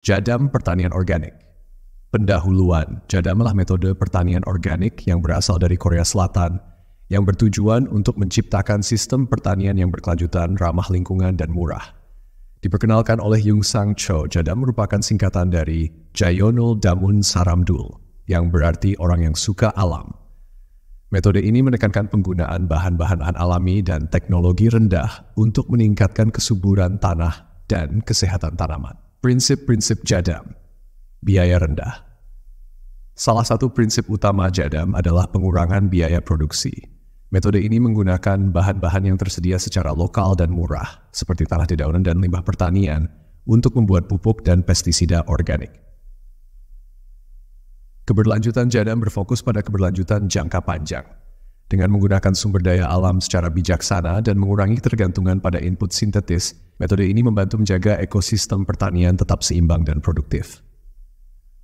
Jadam pertanian organik. Pendahuluan, Jadamlah metode pertanian organik yang berasal dari Korea Selatan yang bertujuan untuk menciptakan sistem pertanian yang berkelanjutan, ramah lingkungan, dan murah. Diperkenalkan oleh Yung Sang Cho, Jadam merupakan singkatan dari Jayonul Damun Saramdul, yang berarti orang yang suka alam. Metode ini menekankan penggunaan bahan-bahan alami dan teknologi rendah untuk meningkatkan kesuburan tanah dan kesehatan tanaman. Prinsip-prinsip Jadam Biaya rendah Salah satu prinsip utama Jadam adalah pengurangan biaya produksi. Metode ini menggunakan bahan-bahan yang tersedia secara lokal dan murah, seperti tanah dedaunan dan limbah pertanian, untuk membuat pupuk dan pestisida organik. Keberlanjutan Jadam berfokus pada keberlanjutan jangka panjang, dengan menggunakan sumber daya alam secara bijaksana dan mengurangi ketergantungan pada input sintetis, metode ini membantu menjaga ekosistem pertanian tetap seimbang dan produktif.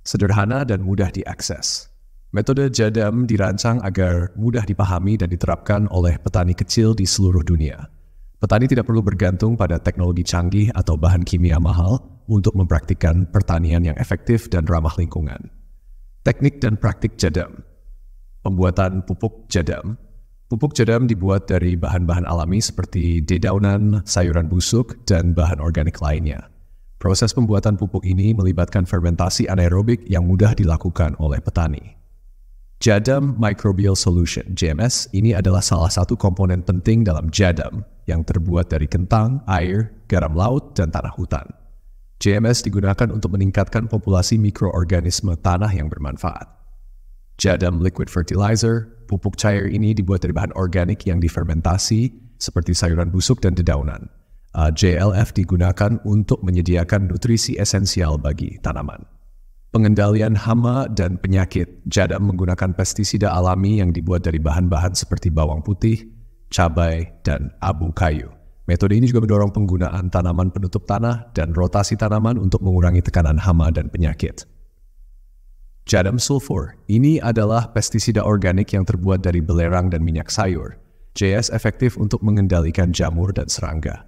Sederhana dan mudah diakses. Metode Jadam dirancang agar mudah dipahami dan diterapkan oleh petani kecil di seluruh dunia. Petani tidak perlu bergantung pada teknologi canggih atau bahan kimia mahal untuk mempraktikkan pertanian yang efektif dan ramah lingkungan. Teknik dan praktik Jadam pembuatan pupuk jadam. Pupuk jadam dibuat dari bahan-bahan alami seperti dedaunan, sayuran busuk, dan bahan organik lainnya. Proses pembuatan pupuk ini melibatkan fermentasi anaerobik yang mudah dilakukan oleh petani. Jadam Microbial Solution (JMS) ini adalah salah satu komponen penting dalam jadam yang terbuat dari kentang, air, garam laut, dan tanah hutan. JMS digunakan untuk meningkatkan populasi mikroorganisme tanah yang bermanfaat. Jadam Liquid Fertilizer. Pupuk cair ini dibuat dari bahan organik yang difermentasi seperti sayuran busuk dan dedaunan. Uh, ah, JLF digunakan untuk menyediakan nutrisi esensial bagi tanaman. Pengendalian hama dan penyakit, Jadam menggunakan pestisida alami yang dibuat dari bahan-bahan seperti bawang putih, cabai, dan abu kayu. Metode ini juga mendorong penggunaan tanaman penutup tanah dan rotasi tanaman untuk mengurangi tekanan hama dan penyakit. Jadam sulfur, ini adalah pestisida organik yang terbuat dari belerang dan minyak sayur. JS efektif untuk mengendalikan jamur dan serangga.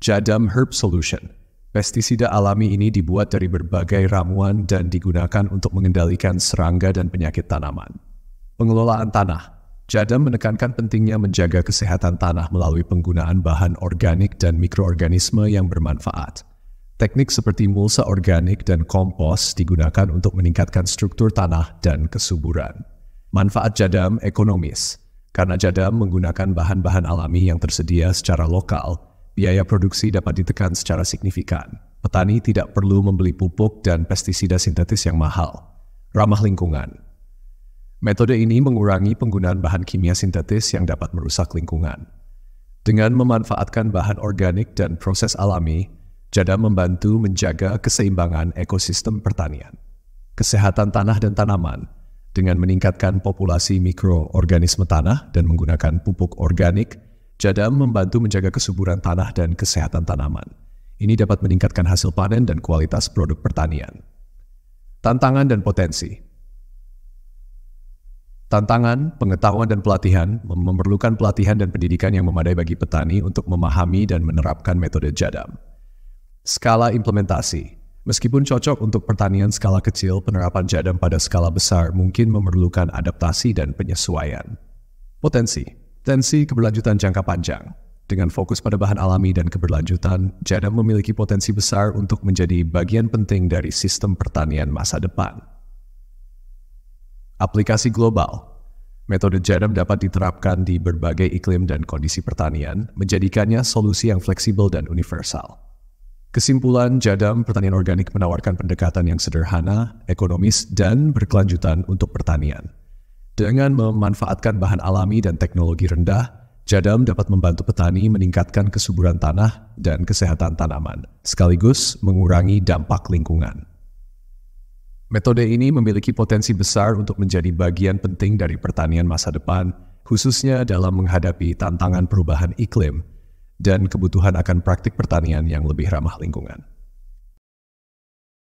Jadam Herb Solution Pestisida alami ini dibuat dari berbagai ramuan dan digunakan untuk mengendalikan serangga dan penyakit tanaman. Pengelolaan tanah Jadam menekankan pentingnya menjaga kesehatan tanah melalui penggunaan bahan organik dan mikroorganisme yang bermanfaat. Teknik seperti mulsa organik dan kompos digunakan untuk meningkatkan struktur tanah dan kesuburan. Manfaat jadam ekonomis. Karena jadam menggunakan bahan-bahan alami yang tersedia secara lokal, biaya produksi dapat ditekan secara signifikan. Petani tidak perlu membeli pupuk dan pestisida sintetis yang mahal. Ramah lingkungan. Metode ini mengurangi penggunaan bahan kimia sintetis yang dapat merusak lingkungan. Dengan memanfaatkan bahan organik dan proses alami, JADA membantu menjaga keseimbangan ekosistem pertanian, kesehatan tanah dan tanaman, dengan meningkatkan populasi mikroorganisme tanah dan menggunakan pupuk organik, JADA membantu menjaga kesuburan tanah dan kesehatan tanaman. Ini dapat meningkatkan hasil panen dan kualitas produk pertanian. Tantangan dan potensi Tantangan, pengetahuan, dan pelatihan memerlukan pelatihan dan pendidikan yang memadai bagi petani untuk memahami dan menerapkan metode JADAM. Skala implementasi. Meskipun cocok untuk pertanian skala kecil, penerapan jadam pada skala besar mungkin memerlukan adaptasi dan penyesuaian. Potensi. Potensi keberlanjutan jangka panjang. Dengan fokus pada bahan alami dan keberlanjutan, jadam memiliki potensi besar untuk menjadi bagian penting dari sistem pertanian masa depan. Aplikasi global. Metode jadam dapat diterapkan di berbagai iklim dan kondisi pertanian, menjadikannya solusi yang fleksibel dan universal. Kesimpulan, Jadam Pertanian Organik menawarkan pendekatan yang sederhana, ekonomis, dan berkelanjutan untuk pertanian. Dengan memanfaatkan bahan alami dan teknologi rendah, Jadam dapat membantu petani meningkatkan kesuburan tanah dan kesehatan tanaman, sekaligus mengurangi dampak lingkungan. Metode ini memiliki potensi besar untuk menjadi bagian penting dari pertanian masa depan, khususnya dalam menghadapi tantangan perubahan iklim dan kebutuhan akan praktik pertanian yang lebih ramah lingkungan.